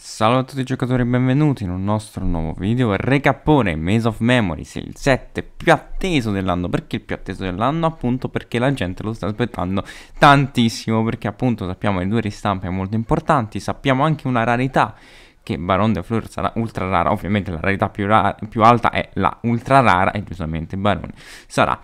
Salve a tutti i giocatori e benvenuti in un nostro nuovo video Recappone Maze of Memories, il 7 più atteso dell'anno Perché il più atteso dell'anno? Appunto perché la gente lo sta aspettando tantissimo Perché appunto sappiamo che le due ristampe sono molto importanti Sappiamo anche una rarità che Baron de Fleur sarà ultra rara Ovviamente la rarità più, rara, più alta è la ultra rara E giustamente Baron sarà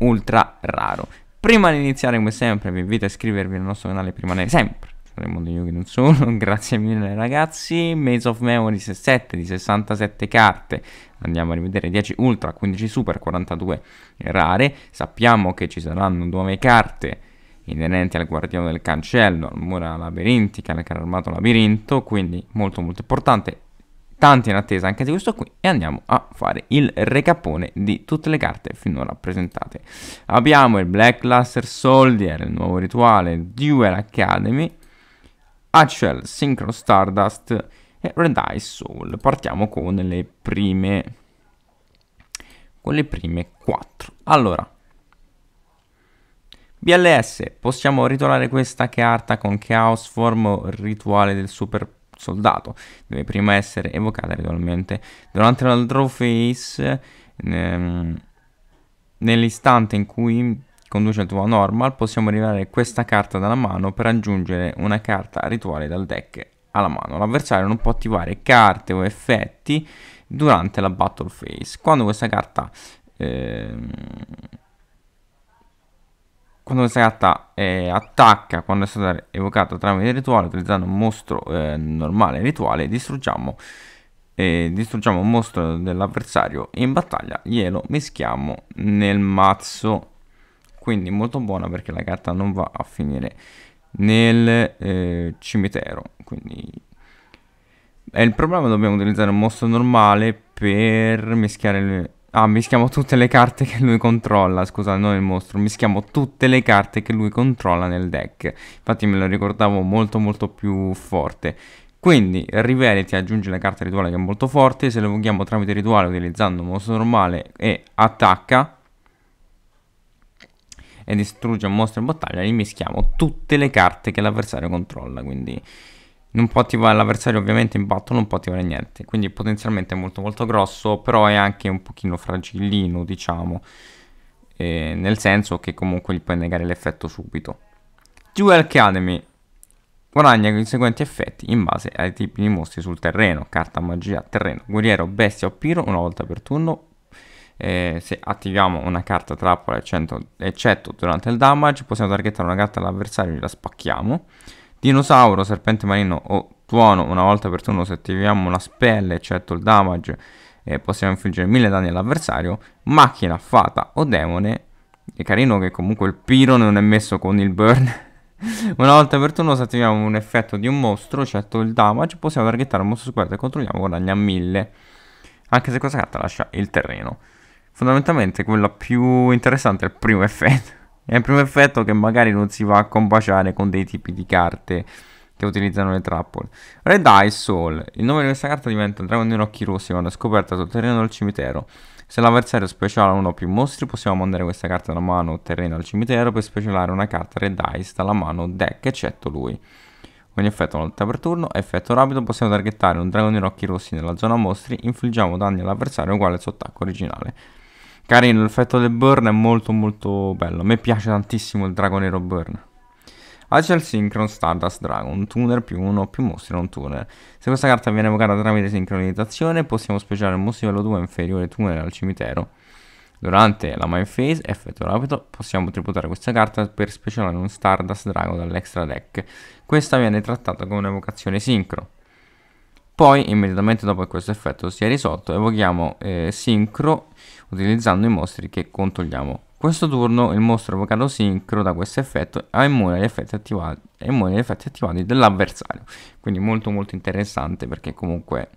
ultra raro Prima di iniziare come sempre vi invito a iscrivervi al nostro canale per rimanere sempre saremmo io che non sono, grazie mille ragazzi, Maze of Memories 7 di 67 carte, andiamo a rivedere 10 ultra, 15 super, 42 rare, sappiamo che ci saranno nuove carte inerenti al guardiano del cancello, al mura labirintica, al carro armato labirinto, quindi molto molto importante, tanti in attesa anche di questo qui e andiamo a fare il recapone di tutte le carte finora presentate. Abbiamo il Black Luster Soldier, il nuovo rituale, Duel Academy, Actual, Synchro Stardust e Red Eye Soul. Partiamo con le prime con le prime 4. Allora BLS, possiamo ritornare questa carta con Chaos Form, rituale del super soldato. Deve prima essere evocata ritualmente. Durante la draw face. ehm, nell'istante in cui conduce al tuo normal, possiamo rilevare questa carta dalla mano per aggiungere una carta rituale dal deck alla mano. L'avversario non può attivare carte o effetti durante la battle phase. Quando questa carta... Ehm, quando questa carta eh, attacca, quando è stata evocata tramite il rituale, utilizzando un mostro eh, normale rituale, distruggiamo, eh, distruggiamo un mostro dell'avversario in battaglia, glielo mischiamo nel mazzo quindi molto buona perché la carta non va a finire nel eh, cimitero quindi è il problema dobbiamo utilizzare un mostro normale per mischiare le... ah mischiamo tutte le carte che lui controlla scusa non il mostro mischiamo tutte le carte che lui controlla nel deck infatti me lo ricordavo molto molto più forte quindi rivelati aggiunge la carta rituale che è molto forte se lo vogliamo tramite rituale utilizzando un mostro normale e attacca e distrugge un mostro in battaglia, gli mischiamo tutte le carte che l'avversario controlla, quindi non può attivare l'avversario ovviamente in battle, non può attivare niente, quindi potenzialmente è molto molto grosso, però è anche un pochino fragilino, diciamo, eh, nel senso che comunque gli puoi negare l'effetto subito. Jewel Academy guadagna i seguenti effetti in base ai tipi di mostri sul terreno, carta magia, terreno, guerriero, bestia o piro una volta per turno eh, se attiviamo una carta trappola eccetto, eccetto durante il damage possiamo targettare una carta all'avversario e la spacchiamo dinosauro, serpente marino o tuono una volta per turno se attiviamo una spell eccetto il damage eh, possiamo infliggere 1000 danni all'avversario macchina, fata o demone è carino che comunque il piro non è messo con il burn una volta per turno se attiviamo un effetto di un mostro eccetto il damage possiamo targettare un mostro squadra e controlliamo guadagna 1000 anche se questa carta lascia il terreno fondamentalmente quello più interessante è il primo effetto. È il primo effetto che magari non si va a combaciare con dei tipi di carte che utilizzano le trappole. Red Eye Soul. Il nome di questa carta diventa Dragon in Occhi Rossi quando è scoperta sul terreno del cimitero. Se l'avversario speciale speciala uno o più mostri, possiamo mandare questa carta da mano o terreno al cimitero per specialare una carta Red Ice dalla mano deck, eccetto lui. Ogni effetto una volta per turno, effetto rapido, possiamo targettare un drago di occhi rossi nella zona mostri, infliggiamo danni all'avversario uguale al suo attacco originale carino, l'effetto del burn è molto molto bello. A me piace tantissimo il drago nero burn. Agile Synchron Stardust Dragon, un tuner più uno più mostri non tuner. Se questa carta viene evocata tramite sincronizzazione, possiamo speciare un mostro livello 2 inferiore tuner al cimitero. Durante la main Phase, effetto rapido, possiamo tributare questa carta per speciare un Stardust Dragon dall'extra deck. Questa viene trattata come un'evocazione sincro. Poi immediatamente dopo che questo effetto si è risolto evochiamo eh, Sincro utilizzando i mostri che controlliamo. Questo turno il mostro evocato sincro da questo effetto è immune agli effetti attivati, attivati dell'avversario. Quindi molto molto interessante perché comunque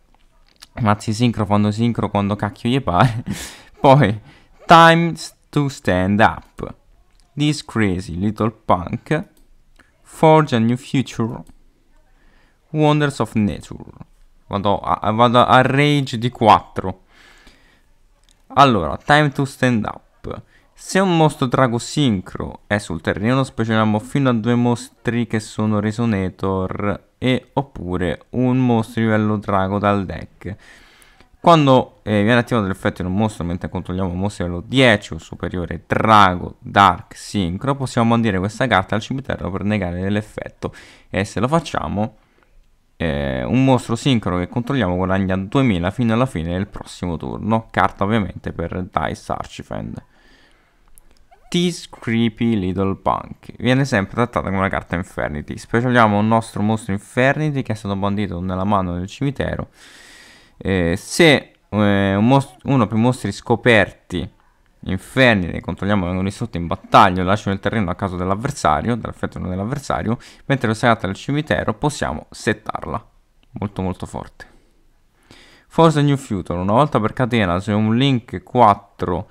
mazzi sincro quando sincro quando cacchio gli pare. Poi Time to Stand Up. This Crazy Little Punk. Forge a New Future. Wonders of Nature. Vado a, vado a range di 4. Allora, time to stand up. Se un mostro drago sincro è sul terreno, specialiamo fino a due mostri che sono Resonator e oppure un mostro livello drago dal deck. Quando eh, viene attivato l'effetto di un mostro mentre controlliamo un mostro livello 10 o superiore Drago Dark sincro, possiamo mandare questa carta al cimitero per negare l'effetto e se lo facciamo eh, un mostro sincrono che controlliamo guadagna 2000 fino alla fine del prossimo turno. Carta ovviamente per Dice Archifend. This Creepy Little Punk viene sempre trattata come una carta Infernity. Specialiamo un nostro mostro Infernity che è stato bandito nella mano del cimitero. Eh, se eh, un uno più mostri scoperti inferni ne controlliamo vengono distrutti in battaglia, lasciano il terreno a caso dell'avversario, dall'effetto dell'avversario, mentre lo sagatta del cimitero possiamo settarla. Molto molto forte. Forza New Future, una volta per catena se un link 4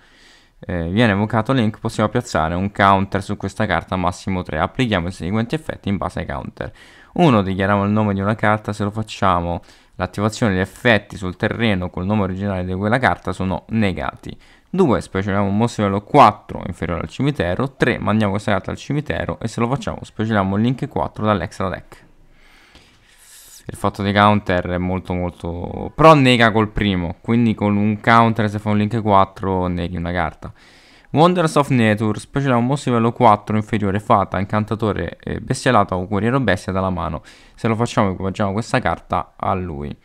eh, viene evocato link possiamo piazzare un counter su questa carta massimo 3 applichiamo i seguenti effetti in base ai counter 1 dichiariamo il nome di una carta se lo facciamo l'attivazione degli effetti sul terreno col nome originale di quella carta sono negati 2 specialiamo un mostro livello 4 inferiore al cimitero, 3 mandiamo questa carta al cimitero e se lo facciamo specialiamo un link 4 dall'extra deck. Il fatto di counter è molto molto... però nega col primo, quindi con un counter se fa un link 4 neghi una carta. Wonders of Nature, speciale un mosso livello 4 inferiore fatta, incantatore bestialato o guerriero bestia dalla mano. Se lo facciamo equipaggiamo questa carta a lui.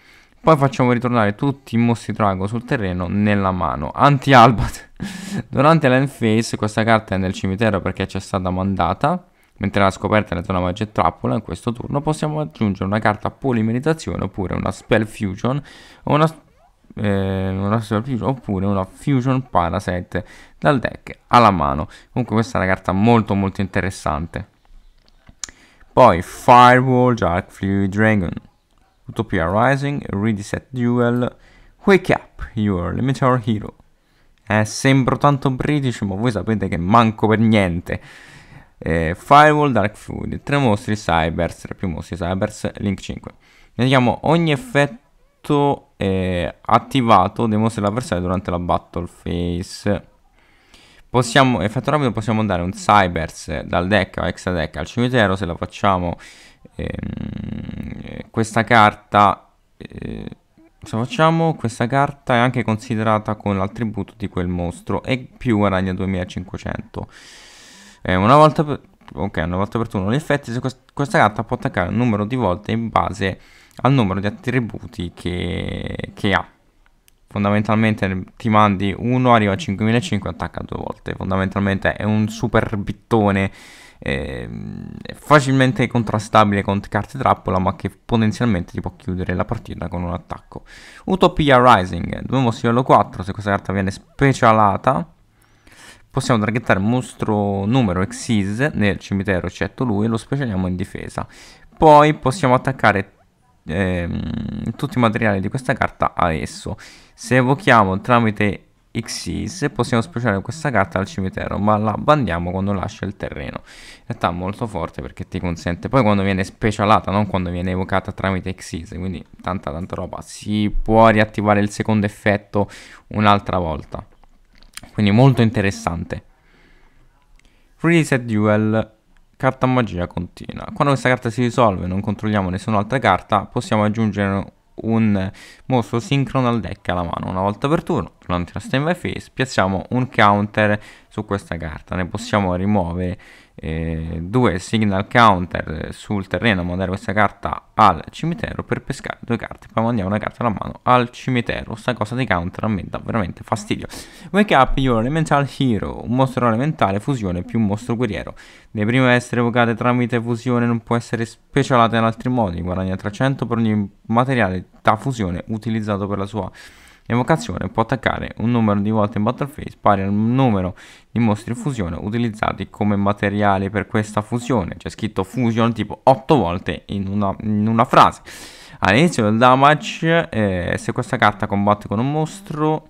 Poi facciamo ritornare tutti i mostri drago sul terreno nella mano. Anti-Albat. Durante phase questa carta è nel cimitero perché ci è stata mandata. Mentre la scoperta è nella zona magia trappola, in questo turno possiamo aggiungere una carta polimerizzazione oppure una spell fusion o una eh, una fusion, oppure una fusion parasite dal deck alla mano comunque questa è una carta molto molto interessante poi firewall Dark fluid dragon Utopia Rising, Reset Duel, Wake Up, Your Limitar Hero. Eh, sembro tanto british, ma voi sapete che manco per niente. Eh, Firewall Dark Food, Tre mostri Cybers, Tre più mostri Cybers, Link 5. Vediamo ogni effetto eh, attivato dei mostri dell'avversario durante la battle phase. Possiamo, effetto rapido, possiamo dare un Cybers dal deck o extra deck al cimitero se la facciamo ehm, questa carta, eh, se facciamo, questa carta è anche considerata con l'attributo di quel mostro e più guadagna 2500. Eh, una volta per, ok, una volta per turno gli effetti, se quest questa carta può attaccare un numero di volte in base al numero di attributi che, che ha fondamentalmente ti mandi uno, arriva a 5500, attacca due volte, fondamentalmente è un super bittone eh, facilmente contrastabile con carte trappola ma che potenzialmente ti può chiudere la partita con un attacco Utopia Rising, due mostri livello 4 se questa carta viene specialata possiamo targettare mostro numero Xyz nel cimitero eccetto lui e lo specialiamo in difesa poi possiamo attaccare ehm, tutti i materiali di questa carta a esso. Se evochiamo tramite Xyz possiamo speciare questa carta al cimitero, ma la bandiamo quando lascia il terreno. In realtà è molto forte perché ti consente poi quando viene specialata, non quando viene evocata tramite Xyz, quindi tanta tanta roba. Si può riattivare il secondo effetto un'altra volta. Quindi molto interessante. Freeze Duel Carta magia continua. Quando questa carta si risolve e non controlliamo nessun'altra carta, possiamo aggiungere un mostro sincrono al deck alla mano una volta per turno. Durante la stand by face, piazziamo un counter su questa carta. Ne possiamo rimuovere eh, due signal counter eh, sul terreno, mandare questa carta al cimitero per pescare due carte, poi mandiamo una carta alla mano al cimitero. Sta cosa di counter a me dà veramente fastidio. Wake up your elemental hero, un mostro elementale fusione più un mostro guerriero. Le prime a essere evocate tramite fusione non può essere specialata in altri modi, guadagna 300 per ogni materiale da fusione utilizzato per la sua L'evocazione può attaccare un numero di volte in Battleface pari al numero di mostri fusione utilizzati come materiale per questa fusione. C'è scritto fusion tipo 8 volte in una, in una frase. All'inizio del damage, eh, se questa carta combatte con un mostro,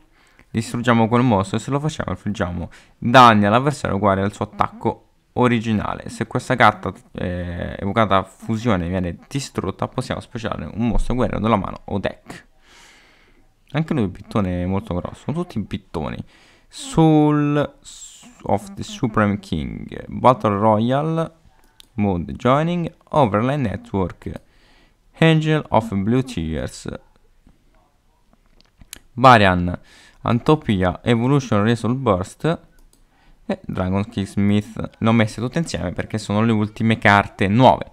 distruggiamo quel mostro e se lo facciamo infliggiamo danni all'avversario uguali al suo attacco originale. Se questa carta eh, evocata fusione viene distrutta, possiamo speciare un mostro guerriero dalla mano o deck. Anche lui è un pittone molto grosso. Sono tutti pittoni. Soul of the Supreme King. Battle Royale. Mode Joining. Overlay Network. Angel of Blue Tears. Varian. Antopia. Evolution Resolve Burst. E Dragon King Smith. L'ho messe tutte insieme perché sono le ultime carte nuove.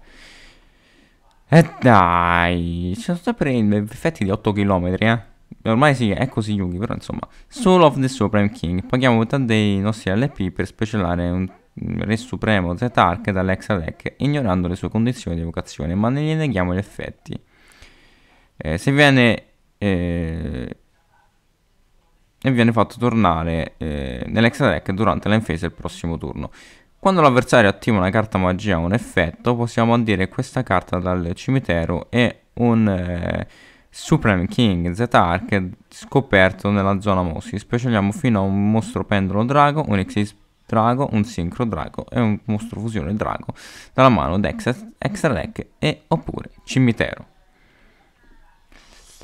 E dai, ci sono sempre effetti di 8 km, eh. Ormai sì, è così Yugi, però insomma. Soul of the Supreme King. Paghiamo metà dei nostri LP per specialare un Re Supremo Z-Arc ignorando le sue condizioni di evocazione, ma ne neghiamo gli effetti. Eh, se viene... Eh, e viene fatto tornare eh, nell'extra-deck durante l'enfase del prossimo turno. Quando l'avversario attiva una carta magia o un effetto, possiamo andire questa carta dal cimitero e un... Eh, Supreme King Z-Arc scoperto nella zona Mossi. Specialiamo fino a un mostro pendolo drago, un Xyz drago, un sincro drago e un mostro fusione drago dalla mano Dexter, Extralec e oppure cimitero.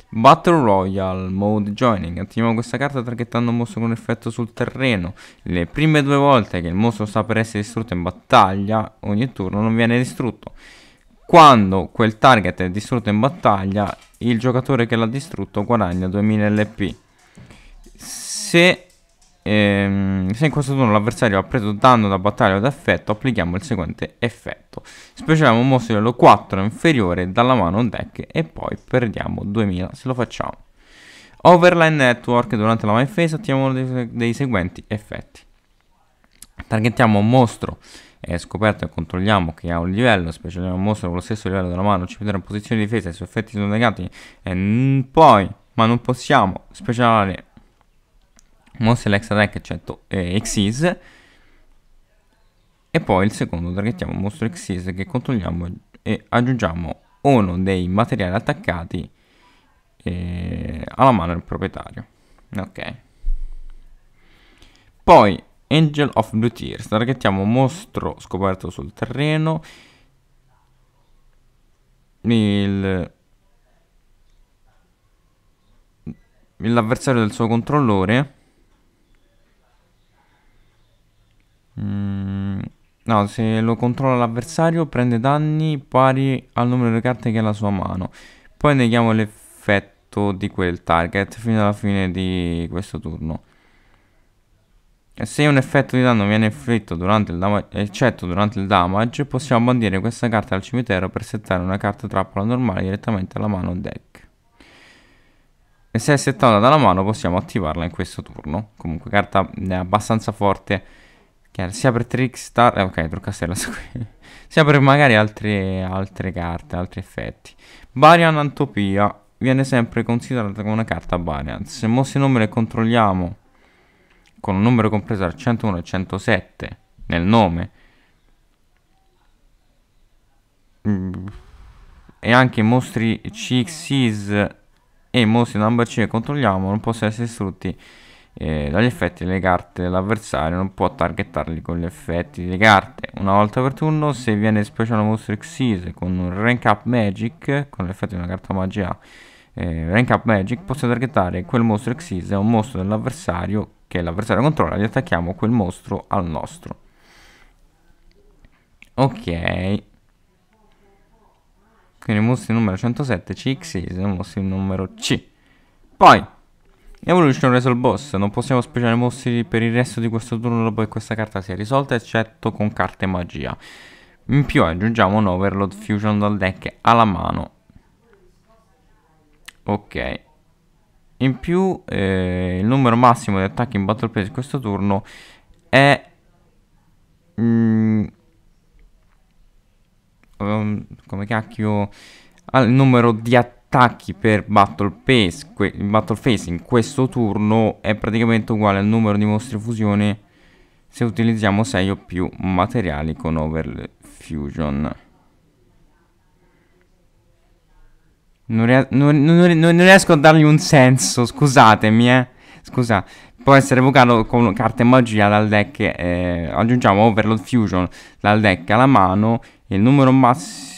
Battle Royale Mode Joining Attiviamo questa carta targettando un mostro con effetto sul terreno Le prime due volte che il mostro sta per essere distrutto in battaglia Ogni turno non viene distrutto Quando quel target è distrutto in battaglia il giocatore che l'ha distrutto guadagna 2000 LP. Se, ehm, se in questo turno l'avversario ha preso danno da battaglia o da effetto, applichiamo il seguente effetto. Specialiamo un mostro livello 4 inferiore dalla mano un deck e poi perdiamo 2000 se lo facciamo. Overline Network durante la my phase attiviamo uno dei, dei seguenti effetti. Targettiamo un mostro eh, scoperto e controlliamo che ha un livello, specialiamo un mostro con lo stesso livello della mano, ci metterà in posizione di difesa, i suoi effetti sono negati, eh, poi, ma non possiamo specialare mostri l'extra deck eccetto cioè eh, Xyz e poi il secondo targettiamo un mostro Xyz che controlliamo e aggiungiamo uno dei materiali attaccati eh, alla mano del proprietario ok poi Angel of Blue Tears. Targettiamo un mostro scoperto sul terreno. Il... L'avversario del suo controllore. Mm, no, se lo controlla l'avversario prende danni pari al numero di carte che ha la sua mano. Poi neghiamo l'effetto di quel target fino alla fine di questo turno se un effetto di danno viene inflitto durante il damage, eccetto durante il damage, possiamo bandire questa carta al cimitero per settare una carta trappola normale direttamente alla mano deck. E se è settata dalla mano possiamo attivarla in questo turno. Comunque carta eh, abbastanza forte, sia per Trickstar, eh, ok, Truccastella qui, sia per magari altre, altre carte, altri effetti. Barian Antopia viene sempre considerata come una carta Barian. Se non me le controlliamo con un numero compreso tra 101 e 107 nel nome mm, e anche i mostri CXCs e i mostri number C che controlliamo non possono essere distrutti eh, dagli effetti delle carte dell'avversario non può targettarli con gli effetti delle carte una volta per turno se viene speciale un mostro Xyz con un rank up magic con l'effetto di una carta magia eh, Rank Up Magic posso targettare quel mostro Xyz a un mostro dell'avversario che l'avversario controlla, e attacchiamo quel mostro al nostro. Ok. Quindi mostri numero 107 CXIS e mostro numero C. Poi, Evolution Resolve Boss. Non possiamo speciare mostri per il resto di questo turno dopo che questa carta sia risolta, eccetto con carte magia. In più aggiungiamo un Overload Fusion dal deck alla mano ok in più eh, il numero massimo di attacchi in battle pass questo turno è mm, um, come cacchio il numero di attacchi per battle phase, battle phase in questo turno è praticamente uguale al numero di mostri fusione se utilizziamo 6 o più materiali con overfusion Non, ries- non, non, non, riesco a dargli un senso, scusatemi, eh. Scusa. Può essere evocato con carte magia dal deck. Eh, aggiungiamo Overload Fusion dal deck alla mano. Il numero massimo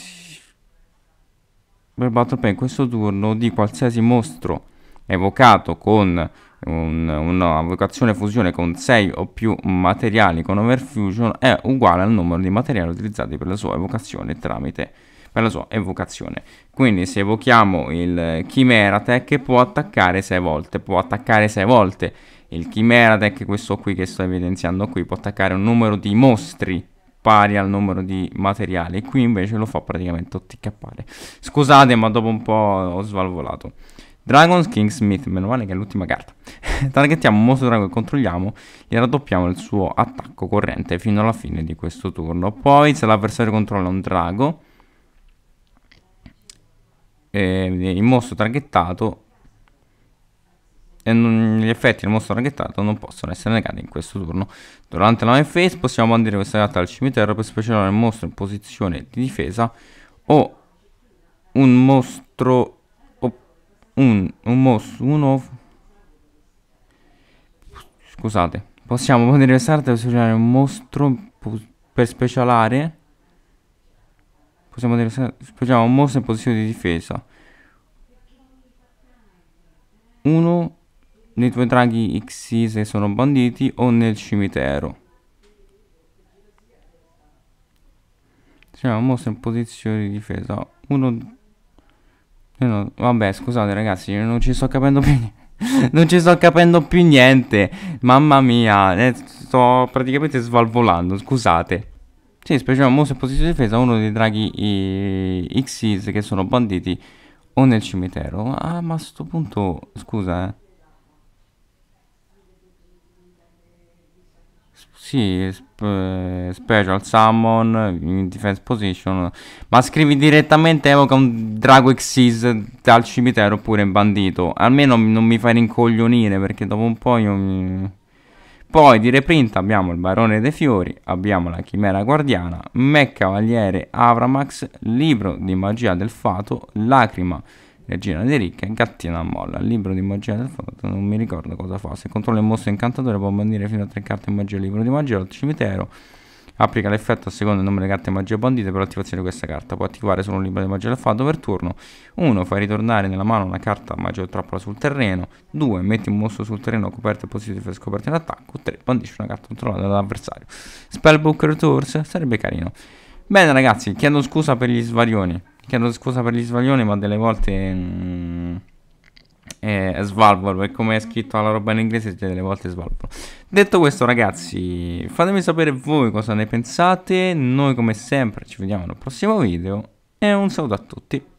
per Battle Pay in questo turno di qualsiasi mostro evocato con un, vocazione fusione con 6 o più materiali con Overfusion è uguale al numero di materiali utilizzati per la sua evocazione tramite per la sua evocazione. Quindi se evochiamo il Chimera Tech può attaccare 6 volte, può attaccare 6 volte. Il Chimera Tech, questo qui che sto evidenziando qui, può attaccare un numero di mostri pari al numero di materiali. Qui invece lo fa praticamente otticappare. Scusate ma dopo un po' ho svalvolato. Dragon's Smith, meno male che è l'ultima carta. Targettiamo un mostro drago che controlliamo, gli raddoppiamo il suo attacco corrente fino alla fine di questo turno. Poi se l'avversario controlla un drago, eh, il mostro targettato e non, gli effetti del mostro targettato non possono essere negati in questo turno. Durante la main phase possiamo bandire questa carta al cimitero per specializzare un mostro in posizione di difesa o un mostro un, un mostro uno scusate possiamo bandire questa carta per specializzare un mostro per specialare possiamo vedere sfoggiamo mostra in posizione di difesa uno nei tuoi draghi XY se sono banditi o nel cimitero Facciamo mossa in posizione di difesa uno eh no, vabbè scusate ragazzi non ci sto capendo più niente non ci sto capendo più niente mamma mia eh, sto praticamente svalvolando scusate sì, specifica mossa in posizione di difesa uno dei draghi Xis che sono banditi o nel cimitero. Ah, ma a sto punto, scusa, eh. Sì, sp special summon in defense position. Ma scrivi direttamente evoca un drago Xyz dal cimitero oppure bandito. Almeno non mi fai rincoglionire perché dopo un po' io mi... Poi di reprint abbiamo il Barone dei Fiori, abbiamo la Chimera Guardiana, Me Cavaliere Avramax, Libro di Magia del Fato, Lacrima, Regina di dei Ricche, Gattina Molla, Libro di Magia del Fato, non mi ricordo cosa fa, se controlla il mostro incantatore può bandire fino a tre carte in magia, Libro di Magia, il Cimitero, Applica l'effetto a seconda del numero di carte magia bandite per l'attivazione di questa carta. Può attivare solo un libro di magia alfato per turno. 1. Fai ritornare nella mano una carta magia o trappola sul terreno. 2. Metti un mostro sul terreno coperto e positivo per scoperta in attacco. 3. Bandisci una carta controllata dall'avversario. Spellbook Returns sarebbe carino. Bene ragazzi, chiedo scusa per gli svarioni. Chiedo scusa per gli svarioni, ma delle volte... Mh, mm, eh, svalvolo e come è scritto la roba in inglese delle volte svalvolo detto questo ragazzi fatemi sapere voi cosa ne pensate noi come sempre ci vediamo nel prossimo video e un saluto a tutti